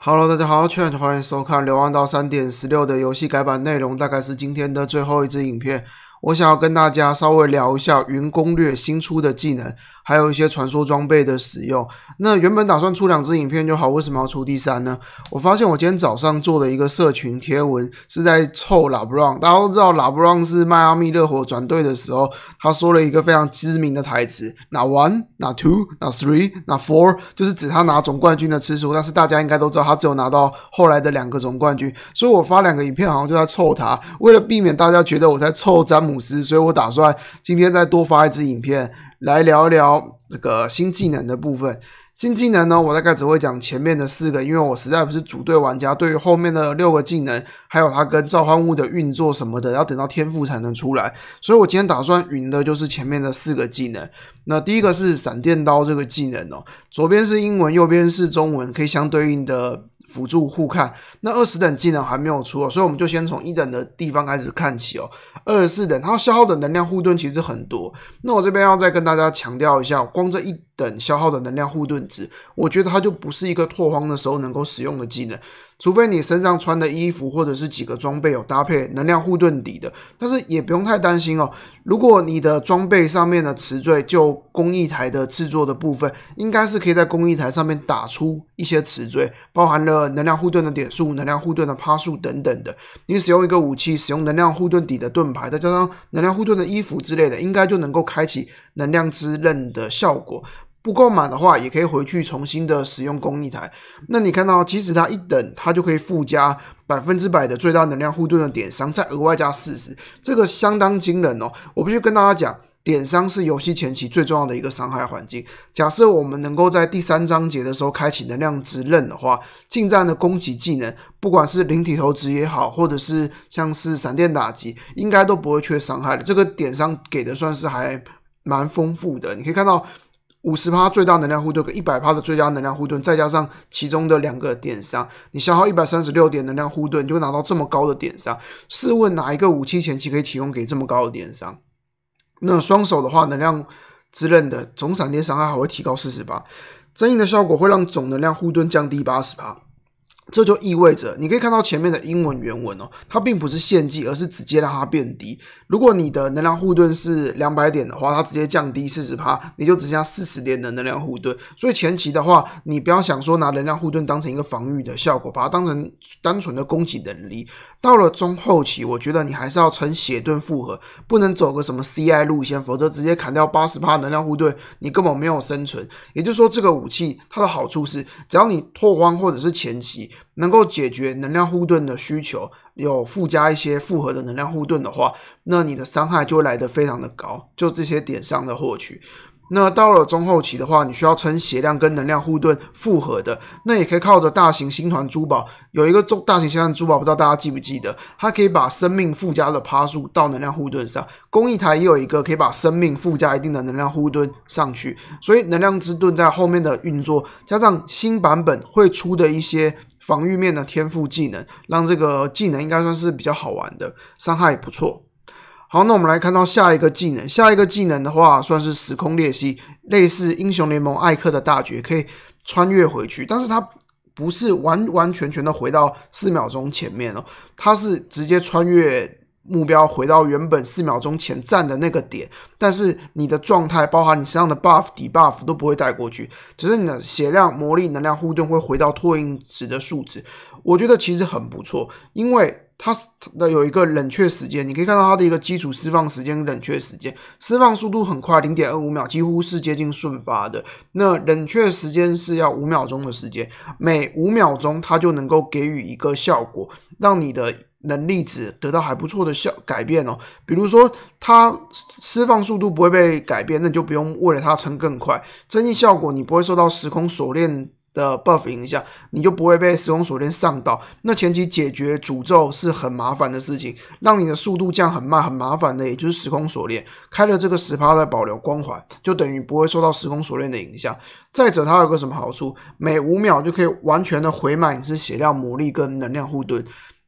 Hello，大家好，欢迎收看《流浪到三点十六》的游戏改版内容，大概是今天的最后一支影片。我想要跟大家稍微聊一下《云攻略》新出的技能。还有一些传说装备的使用。那原本打算出两支影片就好，为什么要出第三呢？我发现我今天早上做的一个社群贴文，是在凑 LeBron。大家都知道 LeBron 是迈阿密热火转队的时候，他说了一个非常知名的台词：“那 one，那 two，那 three，那 four”，就是指他拿总冠军的次数。但是大家应该都知道，他只有拿到后来的两个总冠军。所以我发两个影片，好像就在凑他。为了避免大家觉得我在凑詹姆斯，所以我打算今天再多发一支影片。来聊一聊这个新技能的部分。新技能呢，我大概只会讲前面的四个，因为我实在不是组队玩家。对于后面的六个技能，还有它跟召唤物的运作什么的，要等到天赋才能出来。所以我今天打算云的就是前面的四个技能。那第一个是闪电刀这个技能哦，左边是英文，右边是中文，可以相对应的。辅助互看，那二十等技能还没有出，所以我们就先从一等的地方开始看起哦。二十四等，它消耗的能量护盾其实很多。那我这边要再跟大家强调一下，光这一等消耗的能量护盾值，我觉得它就不是一个拓荒的时候能够使用的技能。除非你身上穿的衣服或者是几个装备有搭配能量护盾底的，但是也不用太担心哦。如果你的装备上面的词缀就工艺台的制作的部分，应该是可以在工艺台上面打出一些词缀，包含了能量护盾的点数、能量护盾的趴数等等的。你使用一个武器，使用能量护盾底的盾牌，再加上能量护盾的衣服之类的，应该就能够开启能量之刃的效果。不够满的话，也可以回去重新的使用工艺台。那你看到，其实它一等，它就可以附加百分之百的最大能量护盾的点伤，再额外加四十，这个相当惊人哦！我必须跟大家讲，点伤是游戏前期最重要的一个伤害环境。假设我们能够在第三章节的时候开启能量之刃的话，近战的攻击技能，不管是灵体投掷也好，或者是像是闪电打击，应该都不会缺伤害的。这个点伤给的算是还蛮丰富的。你可以看到。五十趴最大能量护盾跟一百趴的最佳能量护盾，再加上其中的两个点伤，你消耗一百三十六点能量护盾，就会拿到这么高的点伤。试问哪一个武器前期可以提供给这么高的点伤？那双手的话，能量之刃的总闪电伤害还会提高四十八，增益的效果会让总能量护盾降低八十趴。这就意味着你可以看到前面的英文原文哦，它并不是献祭，而是直接让它变低。如果你的能量护盾是两百点的话，它直接降低四十帕，你就只剩下四十点的能量护盾。所以前期的话，你不要想说拿能量护盾当成一个防御的效果，把它当成单纯的攻击能力。到了中后期，我觉得你还是要成血盾复合，不能走个什么 CI 路线，否则直接砍掉八十帕能量护盾，你根本没有生存。也就是说，这个武器它的好处是，只要你拓荒或者是前期。能够解决能量护盾的需求，有附加一些复合的能量护盾的话，那你的伤害就会来的非常的高。就这些点上的获取。那到了中后期的话，你需要称血量跟能量护盾复合的，那也可以靠着大型星团珠宝。有一个中大型星团珠宝，不知道大家记不记得，它可以把生命附加的趴数到能量护盾上。工艺台也有一个可以把生命附加一定的能量护盾上去，所以能量之盾在后面的运作，加上新版本会出的一些防御面的天赋技能，让这个技能应该算是比较好玩的，伤害不错。好，那我们来看到下一个技能。下一个技能的话，算是时空裂隙，类似英雄联盟艾克的大绝，可以穿越回去。但是它不是完完全全的回到四秒钟前面哦，它是直接穿越目标，回到原本四秒钟前站的那个点。但是你的状态，包含你身上的 buff、底 buff 都不会带过去，只是你的血量、魔力、能量、护盾会回到脱印值的数值。我觉得其实很不错，因为。它的有一个冷却时间，你可以看到它的一个基础释放时间、冷却时间，释放速度很快，零点二五秒，几乎是接近瞬发的。那冷却时间是要五秒钟的时间，每五秒钟它就能够给予一个效果，让你的能力值得到还不错的效改变哦。比如说，它释放速度不会被改变，那你就不用为了它撑更快，增益效果，你不会受到时空锁链。的 buff 影响，你就不会被时空锁链上到。那前期解决诅咒是很麻烦的事情，让你的速度降很慢，很麻烦的，也就是时空锁链开了。这个十趴在保留光环，就等于不会受到时空锁链的影响。再者，它有个什么好处？每五秒就可以完全的回满你是血量、魔力跟能量护盾。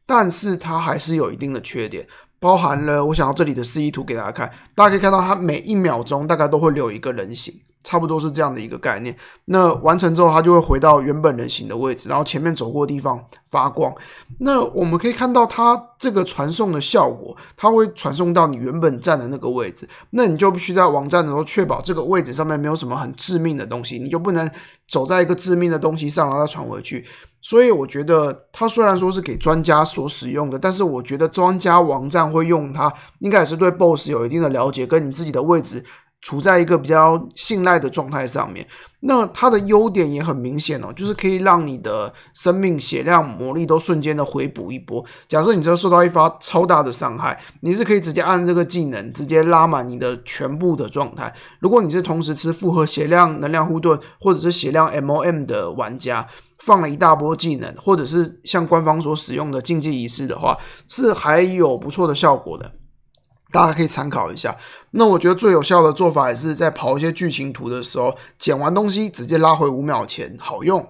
但是它还是有一定的缺点，包含了我想要这里的示意图给大家看，大家可以看到它每一秒钟大概都会留一个人形。差不多是这样的一个概念。那完成之后，它就会回到原本人形的位置，然后前面走过的地方发光。那我们可以看到它这个传送的效果，它会传送到你原本站的那个位置。那你就必须在网站的时候确保这个位置上面没有什么很致命的东西，你就不能走在一个致命的东西上，然后再传回去。所以我觉得，它虽然说是给专家所使用的，但是我觉得专家网站会用它，应该也是对 BOSS 有一定的了解，跟你自己的位置。处在一个比较信赖的状态上面，那它的优点也很明显哦，就是可以让你的生命、血量、魔力都瞬间的回补一波。假设你只受到一发超大的伤害，你是可以直接按这个技能，直接拉满你的全部的状态。如果你是同时吃复合血量、能量护盾，或者是血量 MOM 的玩家，放了一大波技能，或者是像官方所使用的竞技仪式的话，是还有不错的效果的。大家可以参考一下。那我觉得最有效的做法也是在跑一些剧情图的时候，捡完东西直接拉回五秒前，好用。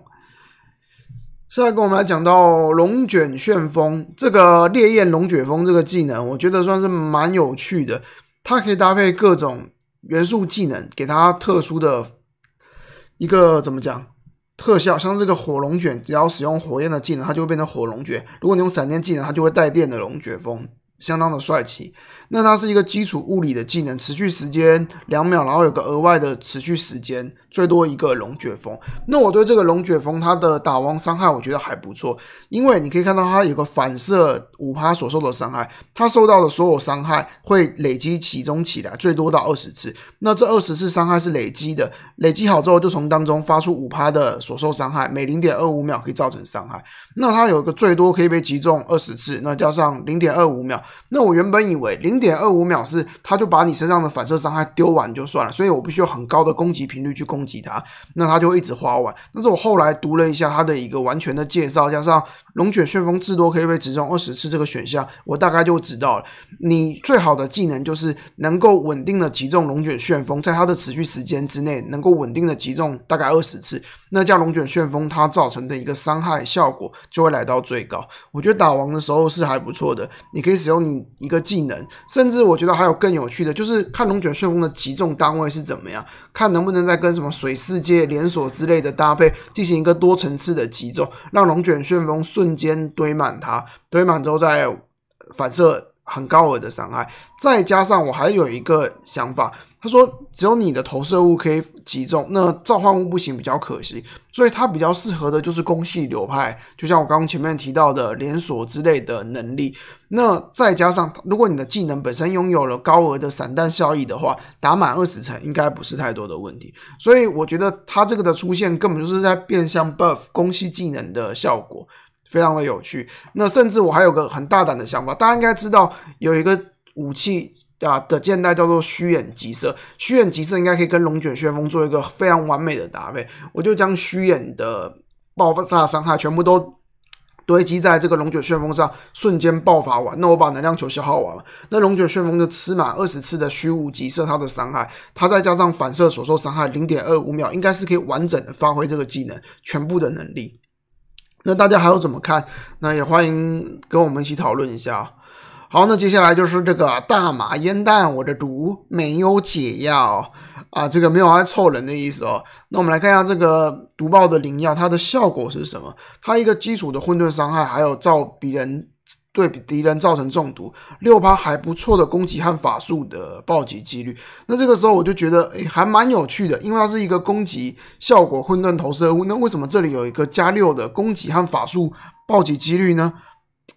现在跟我们来讲到龙卷旋风这个烈焰龙卷风这个技能，我觉得算是蛮有趣的。它可以搭配各种元素技能，给它特殊的，一个怎么讲特效？像这个火龙卷，只要使用火焰的技能，它就会变成火龙卷；如果你用闪电技能，它就会带电的龙卷风。相当的帅气。那它是一个基础物理的技能，持续时间两秒，然后有个额外的持续时间，最多一个龙卷风。那我对这个龙卷风它的打王伤害，我觉得还不错，因为你可以看到它有个反射五趴所受的伤害，它受到的所有伤害会累积集中起来，最多到二十次。那这二十次伤害是累积的，累积好之后就从当中发出五趴的所受伤害，每零点二五秒可以造成伤害。那它有一个最多可以被击中二十次，那加上零点二五秒。那我原本以为零点二五秒是它就把你身上的反射伤害丢完就算了，所以我必须有很高的攻击频率去攻击它，那它就一直花完。但是我后来读了一下它的一个完全的介绍，加上。龙卷旋风至多可以被击中二十次，这个选项我大概就知道了。你最好的技能就是能够稳定的击中龙卷旋风，在它的持续时间之内，能够稳定的击中大概二十次，那叫龙卷旋风，它造成的一个伤害效果就会来到最高。我觉得打王的时候是还不错的，你可以使用你一个技能，甚至我觉得还有更有趣的，就是看龙卷旋风的击中单位是怎么样，看能不能再跟什么水世界连锁之类的搭配，进行一个多层次的击中，让龙卷旋风。瞬间堆满它，堆满之后再反射很高额的伤害，再加上我还有一个想法，他说只有你的投射物可以击中，那召唤物不行，比较可惜，所以它比较适合的就是攻系流派，就像我刚刚前面提到的连锁之类的能力，那再加上如果你的技能本身拥有了高额的散弹效益的话，打满二十层应该不是太多的问题，所以我觉得它这个的出现根本就是在变相 buff 攻系技能的效果。非常的有趣，那甚至我还有个很大胆的想法，大家应该知道有一个武器啊的箭袋叫做虚眼疾射，虚眼疾射应该可以跟龙卷旋风做一个非常完美的搭配。我就将虚眼的爆发伤害全部都堆积在这个龙卷旋风上，瞬间爆发完，那我把能量球消耗完了，那龙卷旋风就吃满二十次的虚无极射，它的伤害，它再加上反射所受伤害零点二五秒，应该是可以完整的发挥这个技能全部的能力。那大家还要怎么看？那也欢迎跟我们一起讨论一下。好，那接下来就是这个大麻烟弹，我的毒没有解药啊，这个没有来凑人的意思哦。那我们来看一下这个毒爆的灵药，它的效果是什么？它一个基础的混沌伤害，还有造敌人。对比敌人造成中毒，六八还不错的攻击和法术的暴击几率。那这个时候我就觉得，哎，还蛮有趣的，因为它是一个攻击效果混沌投射物。那为什么这里有一个加六的攻击和法术暴击几率呢？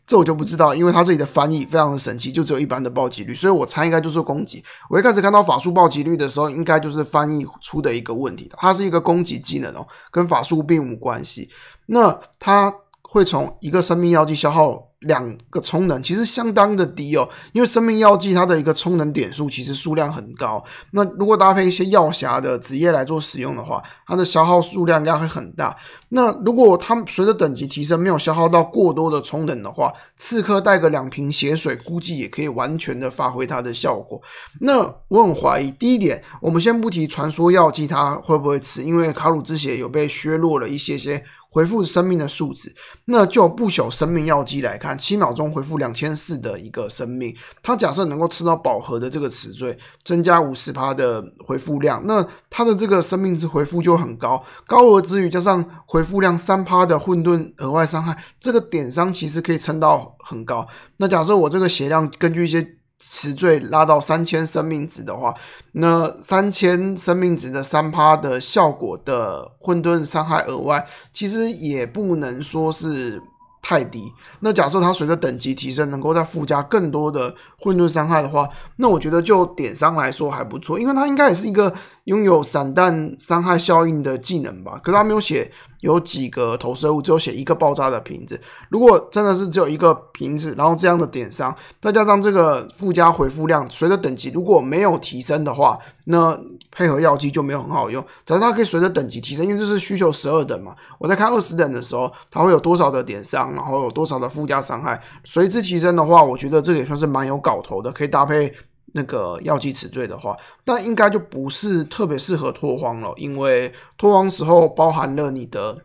这我就不知道，因为它这里的翻译非常的神奇，就只有一般的暴击率。所以我猜应该就是攻击。我一开始看到法术暴击率的时候，应该就是翻译出的一个问题。它是一个攻击技能哦，跟法术并无关系。那它会从一个生命药剂消耗。两个充能其实相当的低哦，因为生命药剂它的一个充能点数其实数量很高。那如果搭配一些药匣的职业来做使用的话，它的消耗数量应该会很大。那如果它随着等级提升没有消耗到过多的充能的话，刺客带个两瓶血水估计也可以完全的发挥它的效果。那我很怀疑，第一点，我们先不提传说药剂它会不会吃，因为卡鲁之血有被削弱了一些些。回复生命的数值，那就不朽生命药剂来看，七秒钟回复两千四的一个生命，它假设能够吃到饱和的这个词缀，增加五十趴的回复量，那它的这个生命值回复就很高，高额之余加上回复量三趴的混沌额外伤害，这个点伤其实可以撑到很高。那假设我这个血量根据一些。词缀拉到三千生命值的话，那三千生命值的三趴的效果的混沌伤害额外，其实也不能说是太低。那假设它随着等级提升，能够再附加更多的混沌伤害的话，那我觉得就点伤来说还不错，因为它应该也是一个。拥有散弹伤害效应的技能吧，可是它没有写有几个投射物，只有写一个爆炸的瓶子。如果真的是只有一个瓶子，然后这样的点伤，再加上这个附加回复量随着等级如果没有提升的话，那配合药剂就没有很好用。可是它可以随着等级提升，因为这是需求十二等嘛。我在看二十等的时候，它会有多少的点伤，然后有多少的附加伤害随之提升的话，我觉得这也算是蛮有搞头的，可以搭配。那个药剂池罪的话，那应该就不是特别适合脱荒了，因为脱荒时候包含了你的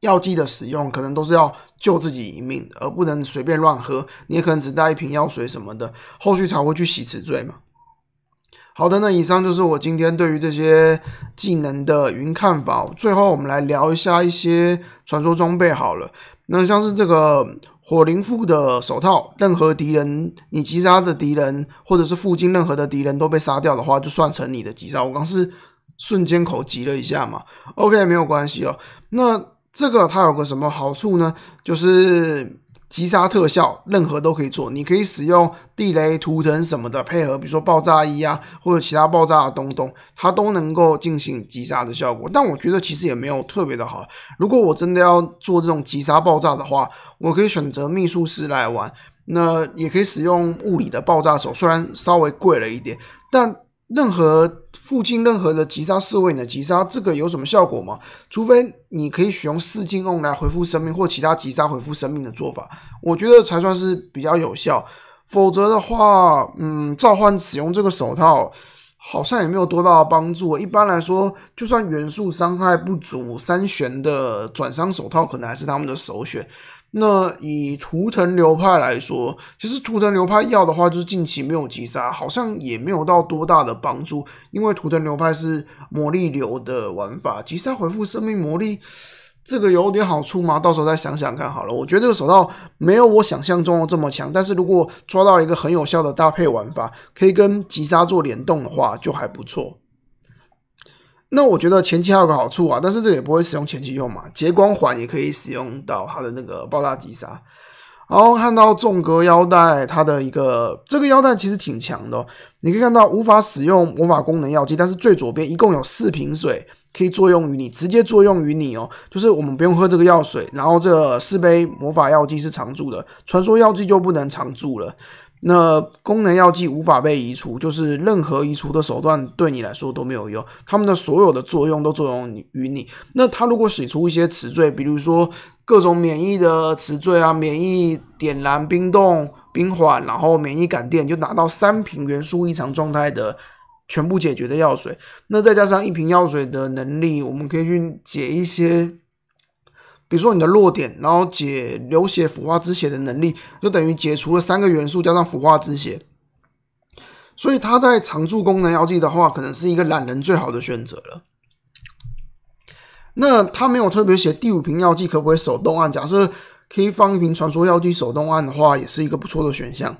药剂的使用，可能都是要救自己一命，而不能随便乱喝。你也可能只带一瓶药水什么的，后续才会去洗池罪嘛。好的，那以上就是我今天对于这些技能的云看法。最后，我们来聊一下一些传说装备好了。那像是这个火灵赋的手套，任何敌人你击杀的敌人，或者是附近任何的敌人都被杀掉的话，就算成你的击杀。我刚是瞬间口急了一下嘛，OK，没有关系哦。那这个它有个什么好处呢？就是。击杀特效，任何都可以做。你可以使用地雷、图腾什么的配合，比如说爆炸衣啊，或者其他爆炸的东东，它都能够进行击杀的效果。但我觉得其实也没有特别的好。如果我真的要做这种击杀爆炸的话，我可以选择秘术师来玩。那也可以使用物理的爆炸手，虽然稍微贵了一点，但任何。附近任何的击杀侍卫的击杀这个有什么效果吗？除非你可以使用四金瓮来回复生命或其他击杀回复生命的做法，我觉得才算是比较有效。否则的话，嗯，召唤使用这个手套好像也没有多大的帮助。一般来说，就算元素伤害不足，三旋的转伤手套可能还是他们的首选。那以图腾流派来说，其实图腾流派要的话，就是近期没有击杀，好像也没有到多大的帮助，因为图腾流派是魔力流的玩法，击杀回复生命魔力，这个有点好处吗？到时候再想想看好了。我觉得这个手套没有我想象中的这么强，但是如果抓到一个很有效的搭配玩法，可以跟击杀做联动的话，就还不错。那我觉得前期还有个好处啊，但是这个也不会使用前期用嘛，结光环也可以使用到它的那个爆炸击杀。然后看到纵隔腰带，它的一个这个腰带其实挺强的，你可以看到无法使用魔法功能药剂，但是最左边一共有四瓶水可以作用于你，直接作用于你哦，就是我们不用喝这个药水，然后这四杯魔法药剂是常驻的，传说药剂就不能常驻了。那功能药剂无法被移除，就是任何移除的手段对你来说都没有用，他们的所有的作用都作用于你。那他如果洗出一些词缀，比如说各种免疫的词缀啊，免疫点燃、冰冻、冰缓，然后免疫感电，就拿到三瓶元素异常状态的全部解决的药水，那再加上一瓶药水的能力，我们可以去解一些。比如说你的弱点，然后解流血腐化之血的能力，就等于解除了三个元素加上腐化之血，所以他在常驻功能药剂的话，可能是一个懒人最好的选择了。那他没有特别写第五瓶药剂可不可以手动按，假设可以放一瓶传说药剂手动按的话，也是一个不错的选项。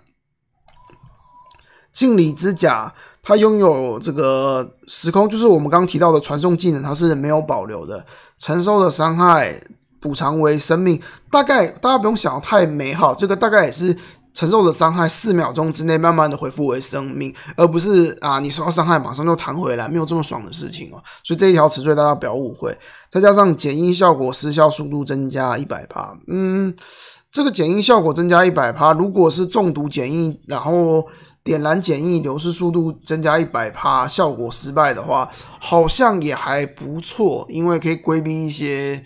敬礼之甲，它拥有这个时空，就是我们刚刚提到的传送技能，它是没有保留的，承受的伤害。补偿为生命，大概大家不用想太美好，这个大概也是承受的伤害四秒钟之内慢慢的恢复为生命，而不是啊你受到伤害马上就弹回来，没有这么爽的事情哦。所以这一条词缀大家不要误会。再加上减印效果失效速度增加一百帕，嗯，这个减印效果增加一百帕，如果是中毒减益，然后点燃减益流失速度增加一百帕，效果失败的话，好像也还不错，因为可以规避一些。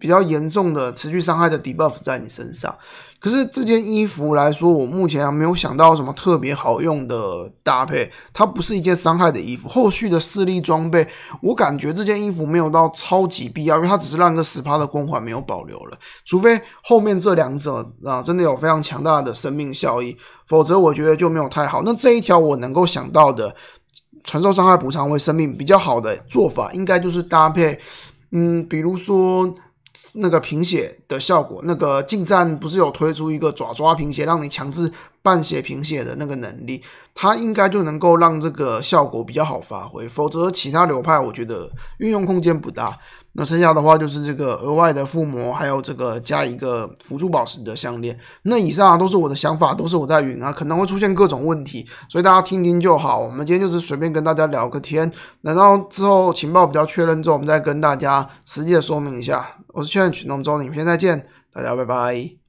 比较严重的持续伤害的 debuff 在你身上，可是这件衣服来说，我目前还没有想到什么特别好用的搭配。它不是一件伤害的衣服，后续的势力装备，我感觉这件衣服没有到超级必要，因为它只是让一个十趴的光环没有保留了。除非后面这两者啊真的有非常强大的生命效益，否则我觉得就没有太好。那这一条我能够想到的，传授伤害补偿为生命比较好的做法，应该就是搭配，嗯，比如说。那个贫血的效果，那个近战不是有推出一个爪抓贫血，让你强制半血贫血的那个能力，它应该就能够让这个效果比较好发挥，否则其他流派我觉得运用空间不大。那剩下的话就是这个额外的附魔，还有这个加一个辅助宝石的项链。那以上都是我的想法，都是我在云啊，可能会出现各种问题，所以大家听听就好。我们今天就是随便跟大家聊个天，等到之后情报比较确认之后，我们再跟大家实际的说明一下。我是 Chenge，龙舟影片再见，大家拜拜。